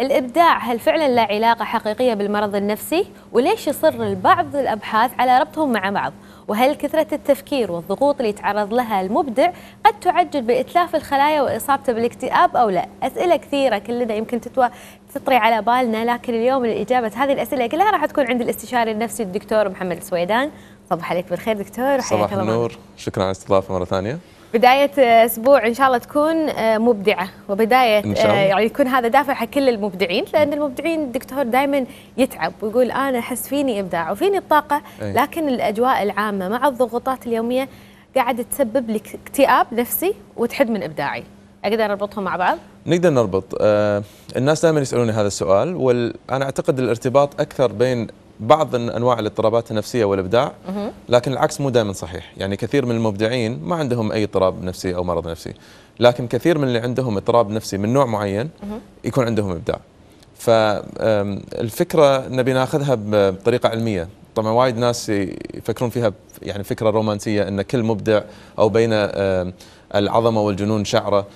الإبداع هل فعلا لا علاقة حقيقية بالمرض النفسي؟ وليش يصر البعض الأبحاث على ربطهم مع بعض؟ وهل كثرة التفكير والضغوط اللي يتعرض لها المبدع قد تعجل بإتلاف الخلايا وإصابته بالاكتئاب أو لا؟ أسئلة كثيرة كلنا يمكن تتوى تطري على بالنا لكن اليوم الإجابة هذه الأسئلة كلها راح تكون عند الاستشاري النفسي الدكتور محمد السويدان صباح عليك بالخير دكتور صباح النور شكرا على الاستضافه مره ثانيه بداية آه، أسبوع إن شاء الله تكون آه، مبدعة وبداية إن شاء الله. آه، يعني يكون هذا دافع حق كل المبدعين لأن المبدعين دكتور دائما يتعب ويقول أنا أحس فيني إبداع وفيني الطاقة لكن الأجواء العامة مع الضغوطات اليومية قاعد تسبب لك اكتئاب نفسي وتحد من إبداعي أقدر أربطهم مع بعض؟ نقدر نربط الناس دائما يسألوني هذا السؤال وأنا أعتقد الارتباط أكثر بين بعض انواع الاضطرابات النفسيه والابداع لكن العكس مو دائما صحيح يعني كثير من المبدعين ما عندهم اي اضطراب نفسي او مرض نفسي لكن كثير من اللي عندهم اضطراب نفسي من نوع معين يكون عندهم ابداع فالفكره نبي ناخذها بطريقه علميه طبعا وايد ناس يفكرون فيها يعني فكره رومانسيه ان كل مبدع او بين العظمه والجنون شعره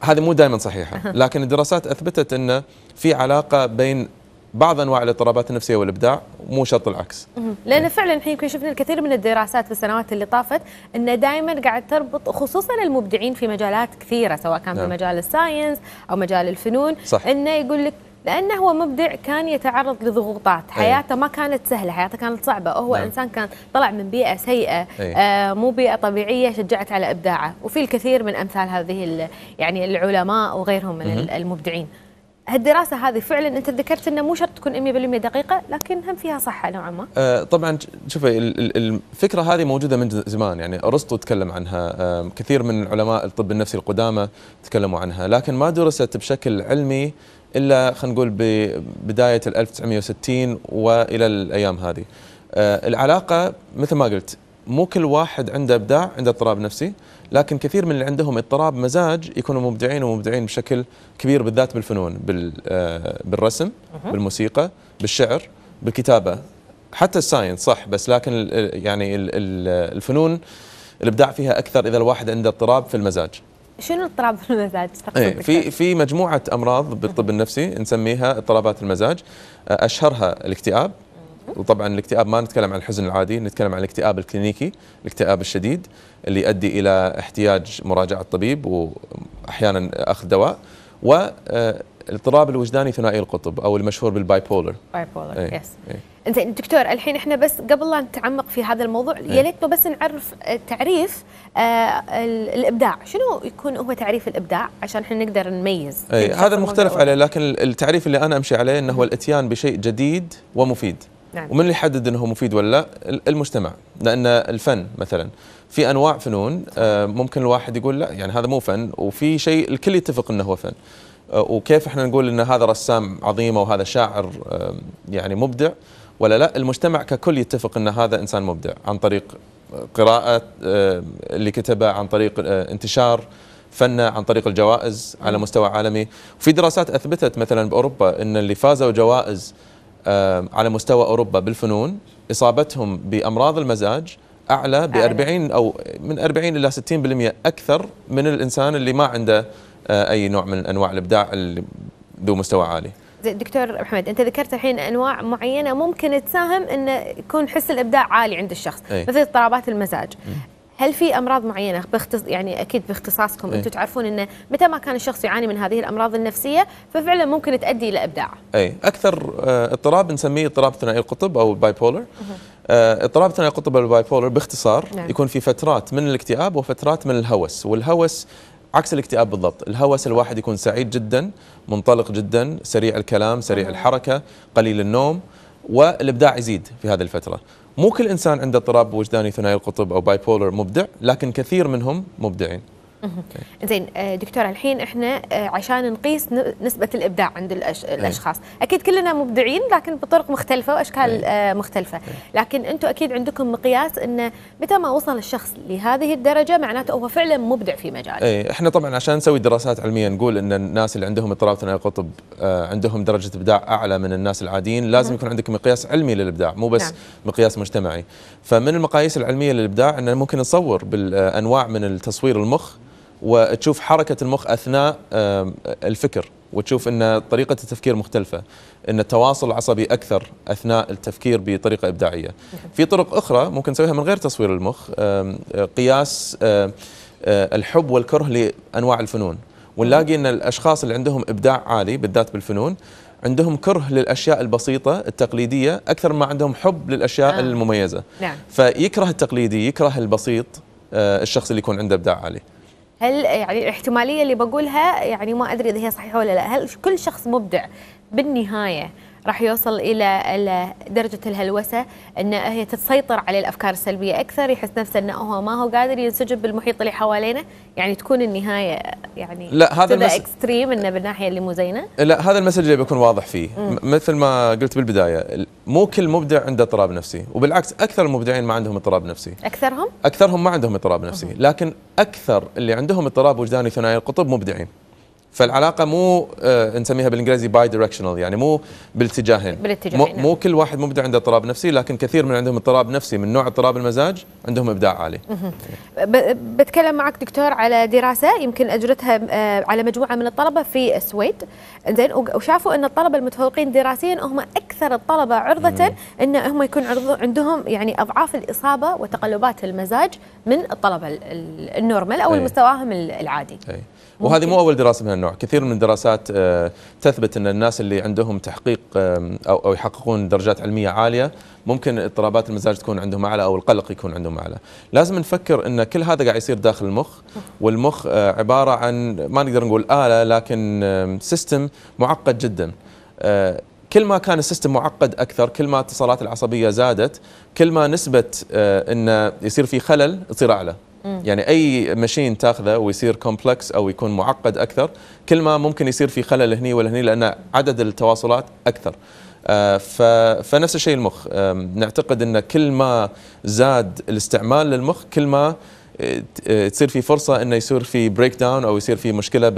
هذه مو دائما صحيحه لكن الدراسات اثبتت ان في علاقه بين بعض انواع الاضطرابات النفسيه والابداع مو شرط العكس لان فعلا الحين يمكن شفنا الكثير من الدراسات في السنوات اللي طافت انه دائما قاعد تربط خصوصا المبدعين في مجالات كثيره سواء كان نعم. في مجال الساينس او مجال الفنون صح. انه يقول لك لانه هو مبدع كان يتعرض لضغوطات إيه. حياته ما كانت سهله حياته كانت صعبه هو نعم. انسان كان طلع من بيئه سيئه إيه. آه مو بيئه طبيعيه شجعت على ابداعه وفي الكثير من امثال هذه يعني العلماء وغيرهم من مه. المبدعين هالدراسه هذه فعلا انت ذكرت انه مو شرط تكون 100% دقيقه لكن هم فيها صحه نوعا ما. آه طبعا شوفي الفكره هذه موجوده من زمان يعني ارسطو تكلم عنها آه كثير من علماء الطب النفسي القدامى تكلموا عنها لكن ما درست بشكل علمي الا خلينا نقول ببدايه ال 1960 والى الايام هذه. آه العلاقه مثل ما قلت مو كل واحد عنده ابداع عنده اضطراب نفسي لكن كثير من اللي عندهم اضطراب مزاج يكونوا مبدعين ومبدعين بشكل كبير بالذات بالفنون آه، بالرسم بالموسيقى بالشعر بالكتابه حتى الساينس صح بس لكن يعني الفنون الابداع فيها اكثر اذا الواحد عنده اضطراب في المزاج شنو اضطراب في المزاج ايه في في مجموعه امراض بالطب النفسي نسميها اضطرابات المزاج اشهرها الاكتئاب وطبعا الاكتئاب ما نتكلم عن الحزن العادي نتكلم عن الاكتئاب الكلينيكي الاكتئاب الشديد اللي يؤدي الى احتياج مراجعه طبيب واحيانا اخذ دواء و آه، الاضطراب الوجداني ثنائي القطب او المشهور بالباي بولر باي بولر يس إيه، إيه. زين دكتور الحين احنا بس قبل لا نتعمق في هذا الموضوع يا ريت إيه. بس نعرف آه، تعريف آه الابداع شنو يكون هو تعريف الابداع عشان احنا نقدر نميز أي هذا مختلف عليه لكن التعريف اللي انا امشي عليه انه هو الاتيان بشيء جديد ومفيد نعم. ومن اللي يحدد انه مفيد ولا لا المجتمع لان الفن مثلا في انواع فنون آه، ممكن الواحد يقول لا يعني هذا مو فن وفي شيء الكل يتفق انه هو فن آه، وكيف احنا نقول ان هذا رسام عظيم او هذا شاعر يعني مبدع ولا لا المجتمع ككل يتفق ان هذا انسان مبدع عن طريق قراءه اللي كتبه عن طريق آه، انتشار فنه عن طريق الجوائز على مستوى عالمي وفي دراسات اثبتت مثلا باوروبا ان اللي فازوا جوائز على مستوى أوروبا بالفنون إصابتهم بأمراض المزاج أعلى ب 40 أو من 40 إلى 60% أكثر من الإنسان اللي ما عنده آه، أي نوع من أنواع الإبداع ذو مستوى عالي دكتور محمد انت ذكرت الحين انواع معينه ممكن تساهم ان يكون حس الابداع عالي عند الشخص أي. مثل اضطرابات المزاج م. هل في امراض معينه بختص يعني اكيد باختصاصكم إيه. انتم تعرفون انه متى ما كان الشخص يعاني من هذه الامراض النفسيه ففعلا ممكن تؤدي الى ابداع اي اكثر آه، اضطراب نسميه اضطراب ثنائي القطب او الباي بولر آه، اضطراب ثنائي القطب او الباي بولر باختصار نعم. يكون في فترات من الاكتئاب وفترات من الهوس والهوس عكس الاكتئاب بالضبط الهوس الواحد يكون سعيد جدا منطلق جدا سريع الكلام سريع الحركه قليل النوم والابداع يزيد في هذه الفتره مو كل انسان عنده اضطراب وجداني ثنائي القطب او باي بولر مبدع لكن كثير منهم مبدعين زين آه، دكتور الحين احنا آه، عشان نقيس نسبة الابداع عند إيه. الاشخاص، اكيد كلنا مبدعين لكن بطرق مختلفة واشكال إيه. آه، مختلفة، إيه. لكن انتم اكيد عندكم مقياس انه متى ما وصل الشخص لهذه الدرجة معناته هو فعلا مبدع في مجاله. ايه احنا طبعا عشان نسوي دراسات علمية نقول ان الناس اللي عندهم اضطراب ثنائي القطب عندهم درجة ابداع اعلى من الناس العاديين، لازم يكون عندك مقياس علمي للابداع مو بس نعم. مقياس مجتمعي. فمن المقاييس العلمية للابداع ان ممكن نصور بالانواع من التصوير المخ وتشوف حركة المخ أثناء الفكر وتشوف أن طريقة التفكير مختلفة أن التواصل العصبي أكثر أثناء التفكير بطريقة إبداعية نعم. في طرق أخرى ممكن نسويها من غير تصوير المخ قياس آه، الحب والكره لأنواع الفنون ونلاقي أن الأشخاص اللي عندهم إبداع عالي بالذات بالفنون عندهم كره للاشياء البسيطه التقليديه اكثر ما عندهم حب للاشياء آه. المميزه نعم. فيكره التقليدي يكره البسيط آه، الشخص اللي يكون عنده ابداع عالي هل يعني الاحتماليه اللي بقولها يعني ما ادري اذا هي صحيحه ولا لا هل كل شخص مبدع بالنهايه راح يوصل الى درجه الهلوسه ان هي تسيطر على الافكار السلبيه اكثر يحس نفسه انه هو ما هو قادر ينسجم بالمحيط اللي حوالينه يعني تكون النهايه يعني لا هذا المس... اكستريم انه بالناحيه اللي مو زينه لا هذا المسج اللي بيكون واضح فيه مم. مثل ما قلت بالبدايه مو كل مبدع عنده اضطراب نفسي وبالعكس اكثر المبدعين ما عندهم اضطراب نفسي اكثرهم اكثرهم ما عندهم اضطراب نفسي مم. لكن اكثر اللي عندهم اضطراب وجداني ثنائي القطب مبدعين فالعلاقه مو آه نسميها بالانجليزي باي دايركشنال يعني مو بالاتجاهين بالاتجاهين مو, نعم. مو كل واحد مبدع عنده اضطراب نفسي لكن كثير من عندهم اضطراب نفسي من نوع اضطراب المزاج عندهم ابداع عالي بتكلم معك دكتور على دراسه يمكن اجرتها آه على مجموعه من الطلبه في السويد زين وشافوا ان الطلبه المتفوقين دراسيا هم اكثر الطلبه عرضه ان هم يكون عندهم يعني اضعاف الاصابه وتقلبات المزاج من الطلبه النورمال او مستواهم العادي أي. وهذه مو اول دراسه من النوع كثير من الدراسات آه، تثبت ان الناس اللي عندهم تحقيق او يحققون درجات علميه عاليه ممكن اضطرابات المزاج تكون عندهم اعلى او القلق يكون عندهم اعلى لازم نفكر ان كل هذا قاعد يصير داخل المخ والمخ آه، عباره عن ما نقدر نقول اله لكن سيستم معقد جدا آه، كل ما كان السيستم معقد اكثر كل ما الاتصالات العصبيه زادت كل ما نسبه ان يصير في خلل تصير اعلى يعني اي ماشين تاخذه ويصير كومبلكس او يكون معقد اكثر كل ما ممكن يصير في خلل هني ولا هني لان عدد التواصلات اكثر آه، فنفس الشيء المخ نعتقد ان كل ما زاد الاستعمال للمخ كل ما تصير في فرصه انه يصير في بريك داون او يصير في مشكله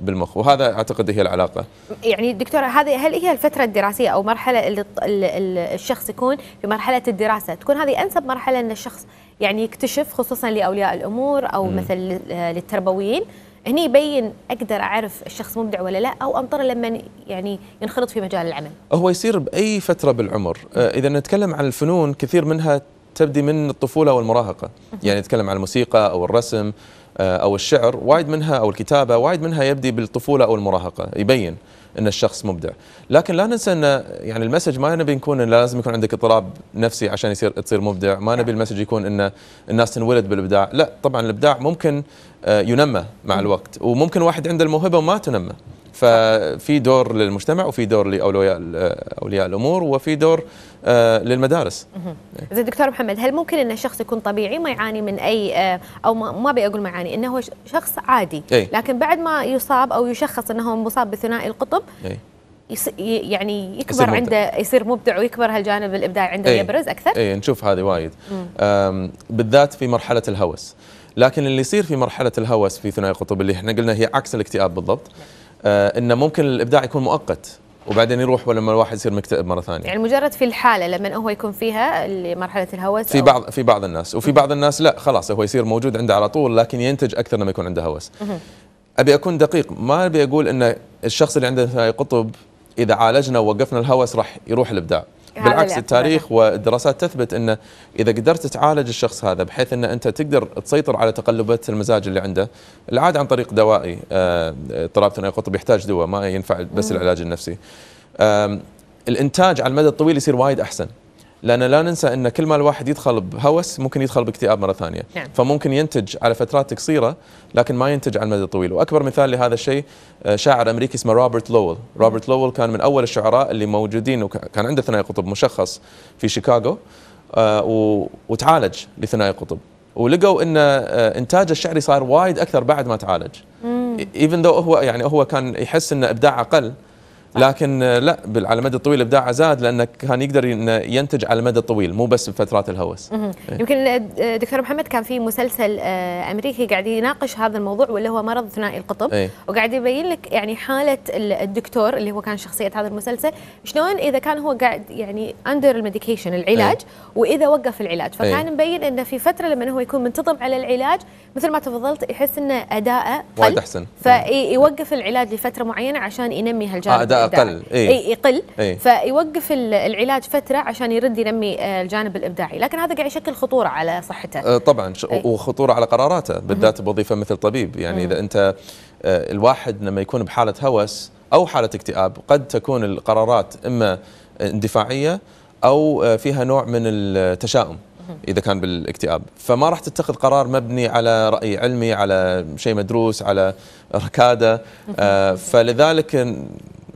بالمخ وهذا اعتقد هي العلاقه يعني دكتوره هذه هل هي الفتره الدراسيه او مرحله اللي الشخص يكون في مرحله الدراسه تكون هذه انسب مرحله ان الشخص يعني يكتشف خصوصا لاولياء الامور او م. مثل للتربويين هني يبين اقدر اعرف الشخص مبدع ولا لا او امطره لما يعني ينخرط في مجال العمل. هو يصير باي فتره بالعمر، اذا نتكلم عن الفنون كثير منها تبدي من الطفوله والمراهقه يعني نتكلم عن الموسيقى او الرسم آه، او الشعر وايد منها او الكتابه وايد منها يبدي بالطفوله او المراهقه يبين ان الشخص مبدع لكن لا ننسى ان يعني المسج ما نبي نكون إن لازم يكون عندك اضطراب نفسي عشان يصير تصير مبدع ما نبي المسج يكون ان الناس تنولد بالابداع لا طبعا الابداع ممكن آه، ينمى مع الوقت وممكن واحد عنده الموهبه وما تنمى ففي دور للمجتمع وفي دور لاولياء اولياء الامور وفي دور آه، للمدارس اذا دكتور محمد هل ممكن ان شخص يكون طبيعي ما يعاني من اي آه، او ما ابي اقول ما يعاني انه هو شخص عادي لكن بعد ما يصاب او يشخص انه مصاب بثنائي القطب يعني يكبر يصير عنده يصير مبدع ويكبر هالجانب الابداعي عنده أي. يبرز اكثر اي نشوف هذه وايد بالذات في مرحله الهوس لكن اللي يصير في مرحله الهوس في ثنائي القطب اللي احنا قلنا هي عكس الاكتئاب بالضبط نعم. آه، انه ممكن الابداع يكون مؤقت وبعدين يروح ولما الواحد يصير مكتئب مره ثانيه يعني مجرد في الحاله لما هو يكون فيها مرحله الهوس في بعض في بعض الناس وفي بعض الناس لا خلاص هو يصير موجود عنده على طول لكن ينتج اكثر لما يكون عنده هوس ابي اكون دقيق ما ابي اقول ان الشخص اللي عنده قطب اذا عالجنا ووقفنا الهوس راح يروح الابداع بالعكس التاريخ والدراسات تثبت أن إذا قدرت تعالج الشخص هذا بحيث أن أنت تقدر تسيطر على تقلبات المزاج اللي عنده العاد عن طريق دوائي آه، اضطراب ثنائي قطب يحتاج دواء ما ينفع بس العلاج النفسي الإنتاج على المدى الطويل يصير وايد أحسن لان لا ننسى ان كل ما الواحد يدخل بهوس ممكن يدخل باكتئاب مره ثانيه نعم. فممكن ينتج على فترات قصيره لكن ما ينتج على المدى الطويل واكبر مثال لهذا الشيء آه، شاعر امريكي اسمه روبرت لوول روبرت لوول كان من اول الشعراء اللي موجودين وكان عنده ثنائي قطب مشخص في شيكاغو آه، وتعالج لثنائي قطب ولقوا ان آه، انتاجه الشعري صار وايد اكثر بعد ما تعالج ايفن ذو هو يعني هو كان يحس ان ابداعه اقل لكن آه، لا على المدى الطويل ابداعه زاد لانه كان يقدر ينتج على المدى الطويل مو بس بفترات الهوس إيه. يمكن آه، دكتور محمد كان في مسلسل آه، امريكي قاعد يناقش هذا الموضوع واللي هو مرض ثنائي القطب أي. وقاعد يبين لك يعني حاله الدكتور اللي هو كان شخصيه هذا المسلسل شلون اذا كان هو قاعد يعني اندر الميديكيشن العلاج إيه. واذا وقف العلاج إيه. فكان مبين انه في فتره لما هو يكون منتظم على العلاج مثل ما تفضلت يحس انه اداءه وايد احسن فيوقف العلاج لفتره معينه عشان ينمي هالجانب آه اقل اي إيه يقل إيه؟ فيوقف العلاج فتره عشان يرد ينمي آه، الجانب الابداعي لكن هذا قاعد يشكل خطوره على صحته آه، طبعا إيه؟ وخطوره على قراراته بالذات بوظيفه مثل طبيب يعني مم. اذا انت آه، الواحد لما يكون بحاله هوس او حاله اكتئاب قد تكون القرارات اما اندفاعيه او فيها نوع من التشاؤم اذا كان بالاكتئاب فما راح تتخذ قرار مبني على راي علمي على شيء مدروس على ركاده فلذلك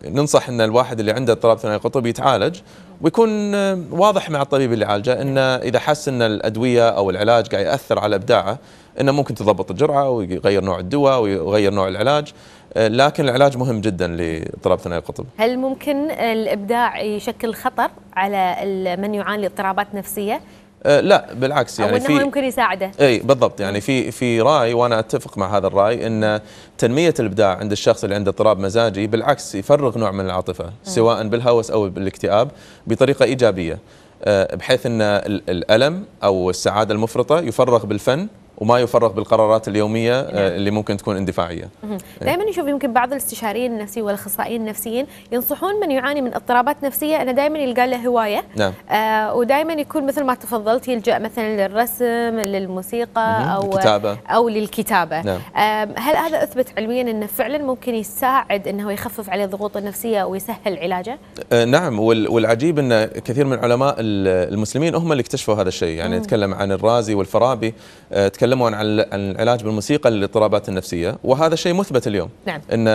ننصح ان الواحد اللي عنده اضطراب ثنائي قطب يتعالج ويكون آه، واضح مع الطبيب اللي عالجه انه اذا حس ان الادويه او العلاج قاعد ياثر على ابداعه انه ممكن تضبط الجرعه ويغير نوع الدواء ويغير نوع العلاج آه، لكن العلاج مهم جدا لاضطراب ثنائي القطب. هل ممكن الابداع يشكل خطر على من يعاني اضطرابات نفسيه؟ آه، لا بالعكس يعني أو إنه في ممكن يساعده اي بالضبط يعني في في راي وانا اتفق مع هذا الراي ان تنميه الابداع عند الشخص اللي عنده اضطراب مزاجي بالعكس يفرغ نوع من العاطفه سواء بالهوس او بالاكتئاب بطريقه ايجابيه آه، بحيث ان الالم او السعاده المفرطه يفرغ بالفن وما يفرط بالقرارات اليوميه آه، نعم. اللي ممكن تكون اندفاعيه. إيه. دائما نشوف يمكن بعض الاستشاريين النفسيين والاخصائيين النفسيين ينصحون من يعاني من اضطرابات نفسيه انه دائما يلقى له هوايه نعم. آه ودائما يكون مثل ما تفضلت يلجا مثلا للرسم للموسيقى او الكتابة. او للكتابه. نعم. آه هل هذا اثبت علميا انه فعلا ممكن يساعد انه يخفف عليه الضغوط النفسيه ويسهل علاجه؟ آه نعم والعجيب ان كثير من علماء المسلمين هم اللي اكتشفوا هذا الشيء يعني نتكلم عن الرازي والفارابي آه تكلم تكلموا عن العلاج بالموسيقى للاضطرابات النفسيه وهذا شيء مثبت اليوم نعم. ان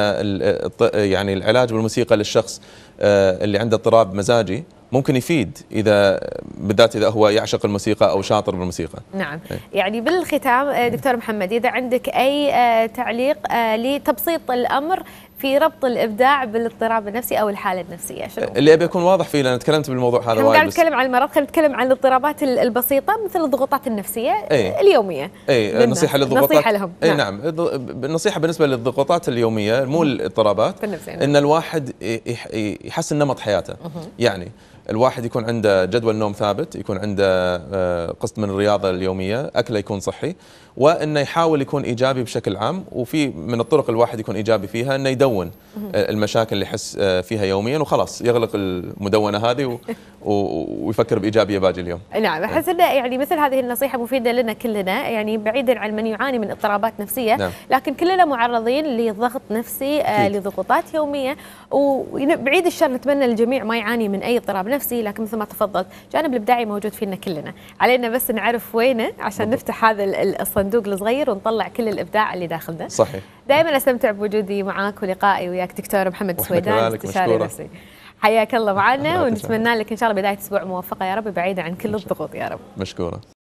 يعني العلاج بالموسيقى للشخص آه، اللي عنده اضطراب مزاجي ممكن يفيد اذا بالذات اذا هو يعشق الموسيقى او شاطر بالموسيقى. نعم، إيه. يعني بالختام آه، دكتور محمد اذا عندك اي آه، تعليق لتبسيط الامر في ربط الابداع بالاضطراب النفسي او الحاله النفسيه شنو؟ اللي ابي اكون واضح فيه لان تكلمت بالموضوع هذا وايد قاعد نتكلم عن المرض خلينا نتكلم عن الاضطرابات البسيطه مثل الضغوطات النفسيه أي. اليوميه اي نصيحه للضغوطات نصيحه لهم اي نعم, نعم. النصيحه بالنسبه للضغوطات اليوميه مو الاضطرابات ان الواحد يحسن نمط حياته يعني الواحد يكون عنده جدول نوم ثابت يكون عنده آه، قسط من الرياضه اليوميه اكله يكون صحي وانه يحاول يكون ايجابي بشكل عام وفي من الطرق الواحد يكون ايجابي فيها انه يدون آه، المشاكل اللي يحس آه، فيها يوميا وخلاص يغلق المدونه هذه ويفكر بايجابيه باقي اليوم. نعم احس انه يعني مثل هذه النصيحه مفيده لنا كلنا يعني بعيدا عن من يعاني من اضطرابات نفسيه نعم. لكن كلنا معرضين لضغط نفسي لضغوطات يوميه وبعيد الشر نتمنى الجميع ما يعاني من اي اضطراب بنفسي لكن مثل ما تفضلت الجانب الابداعي موجود فينا كلنا علينا بس نعرف وينه عشان بالضبط. نفتح هذا الصندوق الصغير ونطلع كل الابداع اللي داخلنا صحيح دائما استمتع بوجودي معاك ولقائي وياك دكتور محمد سويدان استشاري نفسي حياك الله معنا ونتمنى لك ان شاء الله بدايه اسبوع موفقه يا رب بعيده عن كل الضغوط يا رب مشكوره